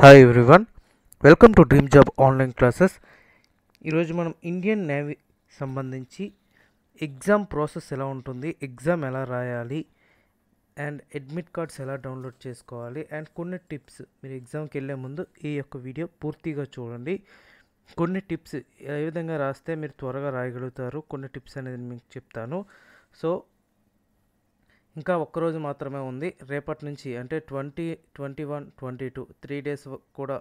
hi everyone welcome to dream job online classes ఈరోజు మనం Indian navy సంబంధించి exam process ఎలా ఉంటుంది ఎగ్జామ్ ఎలా రాయాలి అండ్ అడ్మిట్ కార్డ్స్ ఎలా డౌన్లోడ్ చేసుకోవాలి అండ్ కొన్ని టిప్స్ మీరు ఎగ్జామ్కి వెళ్ళే ముందు ఈ యొక్క వీడియో పూర్తిగా చూడండి కొన్ని టిప్స్ ఏ విధంగా రాస్తే మీరు త్వరగా రాయగలుగుతారు కొన్ని టిప్స్ అనేది మీకు చెప్తాను సో ఇంకా ఒక్కరోజు మాత్రమే ఉంది రేపటి నుంచి అంటే twenty twenty one twenty two three days కూడా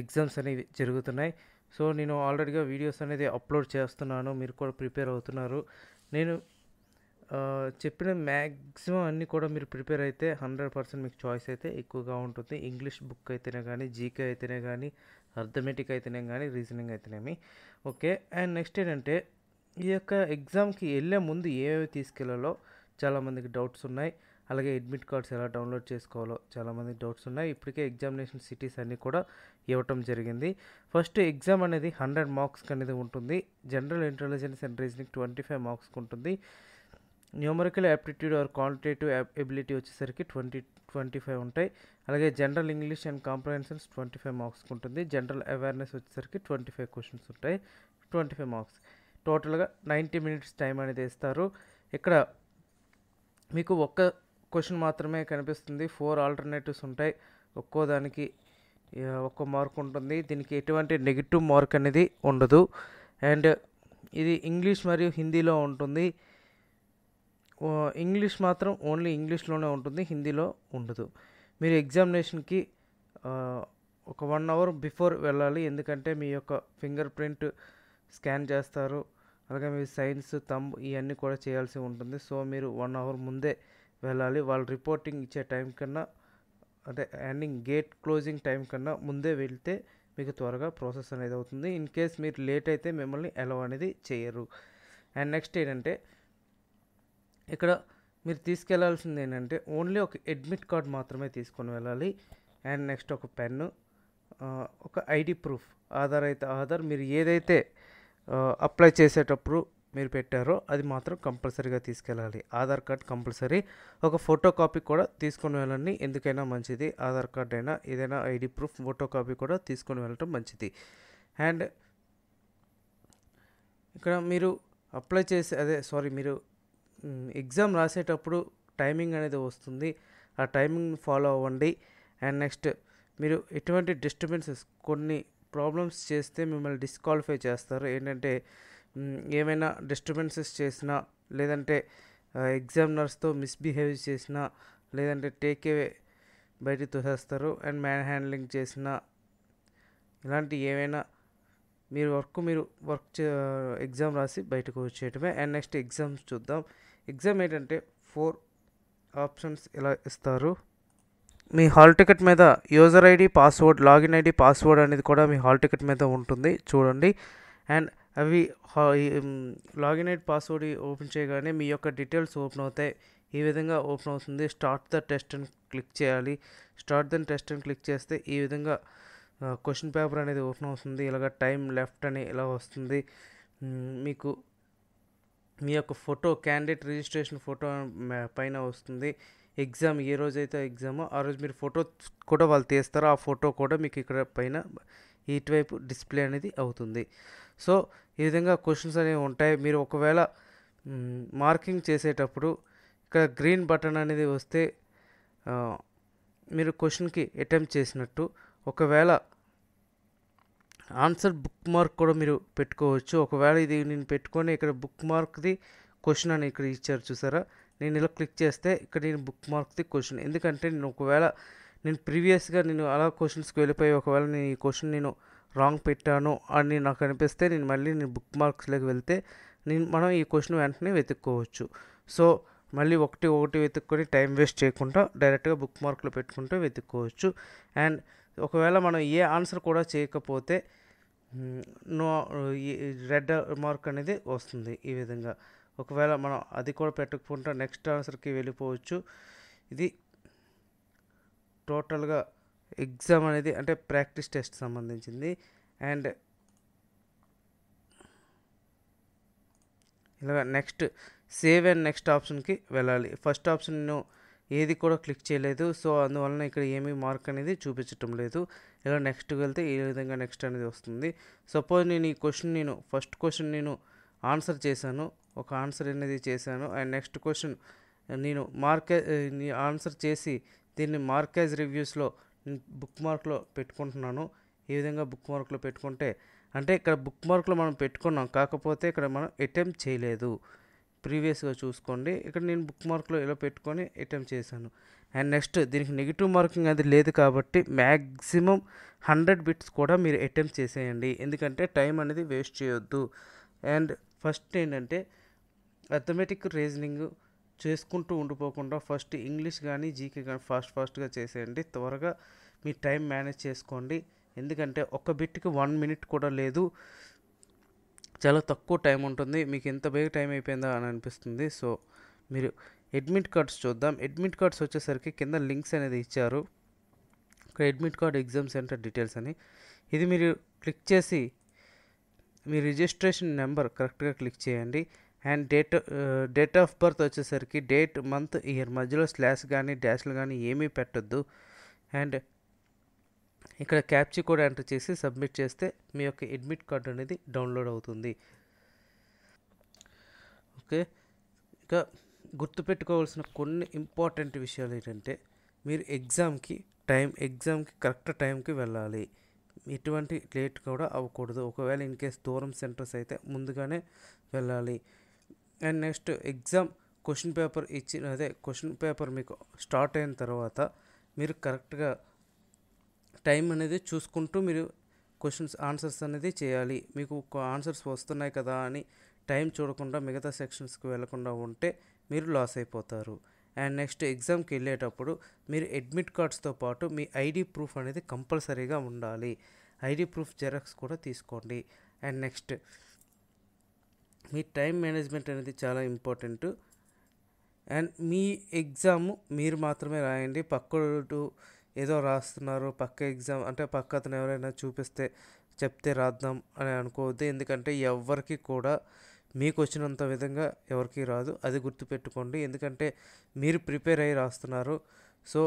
ఎగ్జామ్స్ అనేవి జరుగుతున్నాయి సో నేను ఆల్రెడీగా వీడియోస్ అనేది అప్లోడ్ చేస్తున్నాను మీరు కూడా ప్రిపేర్ అవుతున్నారు నేను చెప్పిన మ్యాక్సిమం అన్నీ కూడా మీరు ప్రిపేర్ అయితే హండ్రెడ్ పర్సెంట్ మీకు చాయిస్ అయితే ఎక్కువగా ఉంటుంది ఇంగ్లీష్ బుక్ అయితేనే కానీ జీకే అయితేనే కానీ అర్థమెటిక్ అయితేనే కానీ రీజనింగ్ అయితేనేమి ఓకే అండ్ నెక్స్ట్ ఏంటంటే ఈ యొక్క ఎగ్జామ్కి వెళ్ళే ముందు ఏమేమి తీసుకెళ్లాలో చాలామందికి డౌట్స్ ఉన్నాయి అలాగే అడ్మిట్ కార్డ్స్ ఎలా డౌన్లోడ్ చేసుకోవాలో చాలామంది డౌట్స్ ఉన్నాయి ఇప్పటికే ఎగ్జామినేషన్ సిటీస్ అన్నీ కూడా ఇవ్వటం జరిగింది ఫస్ట్ ఎగ్జామ్ అనేది హండ్రెడ్ మార్క్స్కి అనేది ఉంటుంది general intelligence and reasoning twenty five మార్క్స్కి ఉంటుంది numerical aptitude or quantitative ability వచ్చేసరికి ట్వంటీ ట్వంటీ ఫైవ్ ఉంటాయి అలాగే general English and comprehensions twenty five మార్క్స్కి ఉంటుంది జనరల్ అవేర్నెస్ వచ్చేసరికి ట్వంటీ ఫైవ్ క్వశ్చన్స్ ఉంటాయి ట్వంటీ ఫైవ్ మార్క్స్ టోటల్గా నైంటీ మినిట్స్ టైం అనేది ఇస్తారు ఇక్కడ మీకు ఒక్క క్వశ్చన్ మాత్రమే కనిపిస్తుంది ఫోర్ ఆల్టర్నేటివ్స్ ఉంటాయి ఒక్కో దానికి ఒక్కో మార్క్ ఉంటుంది దీనికి ఎటువంటి నెగిటివ్ మార్క్ అనేది ఉండదు అండ్ ఇది ఇంగ్లీష్ మరియు హిందీలో ఉంటుంది ఇంగ్లీష్ మాత్రం ఓన్లీ ఇంగ్లీష్లోనే ఉంటుంది హిందీలో ఉండదు మీరు ఎగ్జామినేషన్కి ఒక వన్ అవర్ బిఫోర్ వెళ్ళాలి ఎందుకంటే మీ యొక్క ఫింగర్ ప్రింట్ స్కాన్ చేస్తారు అలాగే మీ సైన్స్ తంబు ఇవన్నీ కూడా చేయాల్సి ఉంటుంది సో మీరు వన్ అవర్ ముందే వెళ్ళాలి వాళ్ళు రిపోర్టింగ్ ఇచ్చే టైం కన్నా అంటే ఎండింగ్ గేట్ క్లోజింగ్ టైం కన్నా ముందే వెళ్తే మీకు త్వరగా ప్రాసెస్ అనేది అవుతుంది ఇన్ కేస్ మీరు లేట్ అయితే మిమ్మల్ని ఎలా అనేది చేయరు అండ్ నెక్స్ట్ ఏంటంటే ఇక్కడ మీరు తీసుకెళ్లాల్సింది ఏంటంటే ఓన్లీ ఒక అడ్మిట్ కార్డ్ మాత్రమే తీసుకొని వెళ్ళాలి అండ్ నెక్స్ట్ ఒక పెన్ను ఒక ఐడి ప్రూఫ్ ఆధార్ అయితే ఆధార్ మీరు ఏదైతే అప్లై చేసేటప్పుడు మీరు పెట్టారో అది మాత్రం కంపల్సరీగా తీసుకెళ్ళాలి ఆధార్ కార్డ్ కంపల్సరీ ఒక ఫోటో కాపీ కూడా తీసుకొని వెళ్ళండి ఎందుకైనా మంచిది ఆధార్ కార్డ్ అయినా ఏదైనా ఐడి ప్రూఫ్ ఫోటో కాపీ కూడా తీసుకొని వెళ్ళటం మంచిది అండ్ ఇక్కడ మీరు అప్లై చేసే అదే సారీ మీరు ఎగ్జామ్ రాసేటప్పుడు టైమింగ్ అనేది వస్తుంది ఆ టైమింగ్ ఫాలో అవ్వండి అండ్ నెక్స్ట్ మీరు ఎటువంటి డిస్టర్బెన్సెస్ కొన్ని ప్రాబ్లమ్స్ చేస్తే మిమ్మల్ని డిస్క్వాలిఫై చేస్తారు ఏంటంటే ఏమైనా డిస్టర్బెన్సెస్ చేసినా లేదంటే ఎగ్జామినర్స్తో మిస్బిహేవ్ చేసినా లేదంటే టేకే బయటికి తోసేస్తారు అండ్ మ్యాన్ హ్యాండ్లింగ్ చేసిన ఇలాంటి ఏమైనా మీరు వర్క్ మీరు వర్క్ ఎగ్జామ్ రాసి బయటకు వచ్చేయటమే అండ్ నెక్స్ట్ ఎగ్జామ్స్ చూద్దాం ఎగ్జామ్ ఏంటంటే ఫోర్ ఆప్షన్స్ ఎలా ఇస్తారు మీ హాల్ టికెట్ మీద user ID password login ID password అనేది కూడా మీ హాల్ టికెట్ మీద ఉంటుంది చూడండి అండ్ అవి లాగిన్ ఐడి పాస్వర్డ్ ఓపెన్ చేయగానే మీ యొక్క డీటెయిల్స్ ఓపెన్ అవుతాయి ఈ విధంగా ఓపెన్ అవుతుంది స్టార్ట్ ద టెస్ట్ అని క్లిక్ చేయాలి స్టార్ట్ దెన్ టెస్ట్ అని క్లిక్ చేస్తే ఈ విధంగా క్వశ్చన్ పేపర్ అనేది ఓపెన్ అవుతుంది ఇలాగ టైం లెఫ్ట్ అని ఇలా వస్తుంది మీకు మీ యొక్క ఫోటో క్యాండిడేట్ రిజిస్ట్రేషన్ ఫోటో పైన వస్తుంది ఎగ్జామ్ ఏ రోజైతే ఎగ్జామో ఆ రోజు మీరు ఫోటో కూడా వాళ్ళు తీస్తారో ఆ ఫోటో కూడా మీకు ఇక్కడ పైన ఇటువైపు డిస్ప్లే అనేది అవుతుంది సో ఈ విధంగా క్వశ్చన్స్ అనేవి ఉంటాయి మీరు ఒకవేళ మార్కింగ్ చేసేటప్పుడు ఇక్కడ గ్రీన్ బటన్ అనేది వస్తే మీరు క్వశ్చన్కి అటెంప్ట్ చేసినట్టు ఒకవేళ ఆన్సర్ బుక్ మార్క్ కూడా మీరు పెట్టుకోవచ్చు ఒకవేళ ఇది నేను పెట్టుకొని ఇక్కడ బుక్ మార్క్ది క్వశ్చన్ అని ఇక్కడ ఇచ్చారు చూసారా నేను ఇలా క్లిక్ చేస్తే ఇక్కడ నేను బుక్ మార్క్ది క్వశ్చన్ ఎందుకంటే నేను ఒకవేళ నేను ప్రీవియస్గా నేను అలా క్వశ్చన్స్కి వెళ్ళిపోయి ఒకవేళ నేను ఈ క్వశ్చన్ నేను రాంగ్ పెట్టాను అని నాకు అనిపిస్తే నేను మళ్ళీ నేను బుక్ మార్క్స్లోకి వెళ్తే నేను మనం ఈ క్వశ్చన్ వెంటనే వెతుక్కోవచ్చు సో మళ్ళీ ఒకటి ఒకటి వెతుక్కొని టైం వేస్ట్ చేయకుండా డైరెక్ట్గా బుక్ మార్క్లో పెట్టుకుంటే వెతుక్కోవచ్చు అండ్ ఒకవేళ మనం ఏ ఆన్సర్ కూడా చేయకపోతే నో రెడ్ మార్క్ అనేది వస్తుంది ఈ విధంగా ఒకవేళ మనం అది కూడా పెట్టకుండా నెక్స్ట్ ఆన్సర్కి వెళ్ళిపోవచ్చు ఇది టోటల్గా ఎగ్జామ్ అనేది అంటే ప్రాక్టీస్ టెస్ట్ సంబంధించింది అండ్ ఇలాగ నెక్స్ట్ సేవ్ అండ్ నెక్స్ట్ ఆప్షన్కి వెళ్ళాలి ఫస్ట్ ఆప్షన్ నేను ఏది కూడా క్లిక్ చేయలేదు సో అందువలన ఇక్కడ ఏమీ మార్క్ అనేది చూపించటం లేదు ఇలా నెక్స్ట్ వెళ్తే ఏ విధంగా నెక్స్ట్ అనేది వస్తుంది సపోజ్ నేను ఈ క్వశ్చన్ నేను ఫస్ట్ క్వశ్చన్ నేను ఆన్సర్ చేశాను ఒక ఆన్సర్ అనేది చేశాను అండ్ నెక్స్ట్ క్వశ్చన్ నేను మార్కే ఆన్సర్ చేసి దీన్ని మార్కేజ్ రివ్యూస్లో బుక్ మార్క్లో పెట్టుకుంటున్నాను ఏ విధంగా బుక్ మార్క్లో పెట్టుకుంటే అంటే ఇక్కడ బుక్ మార్క్లో మనం పెట్టుకున్నాం కాకపోతే ఇక్కడ మనం అటెంప్ట్ చేయలేదు ప్రీవియస్గా చూసుకోండి ఇక్కడ నేను బుక్ మార్క్లో ఇలా పెట్టుకొని అటెంప్ట్ చేశాను అండ్ నెక్స్ట్ దీనికి నెగిటివ్ మార్కింగ్ అది లేదు కాబట్టి మ్యాక్సిమం హండ్రెడ్ బిట్స్ కూడా మీరు అటెంప్ట్ చేసేయండి ఎందుకంటే టైం అనేది వేస్ట్ చేయొద్దు అండ్ ఫస్ట్ ఏంటంటే అథమెటిక్ రీజనింగ్ చేసుకుంటూ ఉండిపోకుండా ఫస్ట్ ఇంగ్లీష్ కానీ జీకే కానీ ఫాస్ట్ ఫాస్ట్గా చేసేయండి త్వరగా మీ టైం మేనేజ్ చేసుకోండి ఎందుకంటే ఒక బిట్కి వన్ మినిట్ కూడా లేదు చాలా తక్కువ టైం ఉంటుంది మీకు ఎంత బేగ టైం అయిపోయిందా అని అనిపిస్తుంది సో మీరు అడ్మిట్ కార్డ్స్ చూద్దాం అడ్మిట్ కార్డ్స్ వచ్చేసరికి కింద లింక్స్ అనేది ఇచ్చారు admit card exam centre details అని ఇది మీరు క్లిక్ చేసి మీ రిజిస్ట్రేషన్ నెంబర్ కరెక్ట్గా క్లిక్ చేయండి and date date of birth వచ్చేసరికి డేట్ మంత్ ఇయర్ మధ్యలో స్లాష్ కానీ డాష్లు కానీ ఏమీ పెట్టొద్దు అండ్ ఇక్కడ క్యాప్చీ కూడా ఎంటర్ చేసి సబ్మిట్ చేస్తే మీ యొక్క అడ్మిట్ కార్డు అనేది డౌన్లోడ్ అవుతుంది ఓకే ఇంకా గుర్తుపెట్టుకోవాల్సిన కొన్ని ఇంపార్టెంట్ విషయాలు ఏంటంటే మీరు ఎగ్జామ్కి టైం ఎగ్జామ్కి కరెక్ట్ టైంకి వెళ్ళాలి ఎటువంటి లేట్ కూడా అవ్వకూడదు ఒకవేళ ఇన్ కేస్ దూరం సెంటర్స్ అయితే ముందుగానే వెళ్ళాలి and next exam question paper ఇచ్చిన అదే క్వశ్చన్ పేపర్ మీకు స్టార్ట్ అయిన తర్వాత మీరు కరెక్ట్గా టైం అనేది చూసుకుంటూ మీరు క్వశ్చన్స్ ఆన్సర్స్ అనేది చేయాలి మీకు ఆన్సర్స్ వస్తున్నాయి కదా అని టైం చూడకుండా మిగతా సెక్షన్స్కి వెళ్లకుండా ఉంటే మీరు లాస్ అయిపోతారు అండ్ నెక్స్ట్ ఎగ్జామ్కి వెళ్ళేటప్పుడు మీరు అడ్మిట్ కార్డ్స్తో పాటు మీ ఐడి ప్రూఫ్ అనేది కంపల్సరీగా ఉండాలి ఐడి ప్రూఫ్ జెరాక్స్ కూడా తీసుకోండి అండ్ నెక్స్ట్ మీ టైం మేనేజ్మెంట్ అనేది చాలా ఇంపార్టెంట్ అండ్ మీ ఎగ్జామ్ మీరు మాత్రమే రాయండి పక్కడు ఏదో రాస్తున్నారు పక్క ఎగ్జామ్ అంటే పక్క అతను ఎవరైనా చూపిస్తే చెప్తే రాద్దాం అని అనుకోవద్దు ఎందుకంటే ఎవరికి కూడా మీకు వచ్చినంత విధంగా ఎవరికి రాదు అది గుర్తుపెట్టుకోండి ఎందుకంటే మీరు ప్రిపేర్ అయ్యి రాస్తున్నారు సో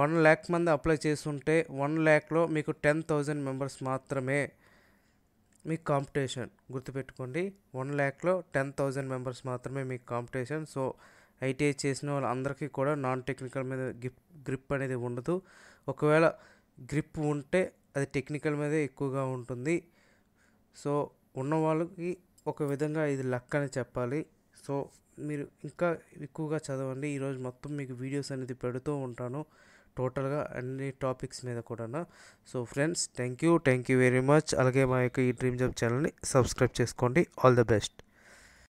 వన్ ల్యాక్ మంది అప్లై చేస్తుంటే వన్ ల్యాక్లో మీకు టెన్ థౌజండ్ మెంబర్స్ మాత్రమే మీ కాంపిటీషన్ గుర్తుపెట్టుకోండి వన్ ల్యాక్లో టెన్ థౌజండ్ మెంబర్స్ మాత్రమే మీకు కాంపిటీషన్ సో ఐటీఐ చేసిన వాళ్ళందరికీ కూడా నాన్ టెక్నికల్ మీద గిప్ గ్రిప్ అనేది ఉండదు ఒకవేళ గ్రిప్ ఉంటే అది టెక్నికల్ మీదే ఎక్కువగా ఉంటుంది సో ఉన్న వాళ్ళకి ఒక విధంగా ఇది లక్ అని చెప్పాలి సో మీరు ఇంకా ఎక్కువగా చదవండి ఈరోజు మొత్తం మీకు వీడియోస్ అనేది పెడుతూ ఉంటాను టోటల్గా అన్ని టాపిక్స్ మీద కూడా so friends thank you thank you very much అలాగే మా యొక్క ఈ డ్రీమ్ జాబ్ ఛానల్ని సబ్స్క్రైబ్ చేసుకోండి ఆల్ ద బెస్ట్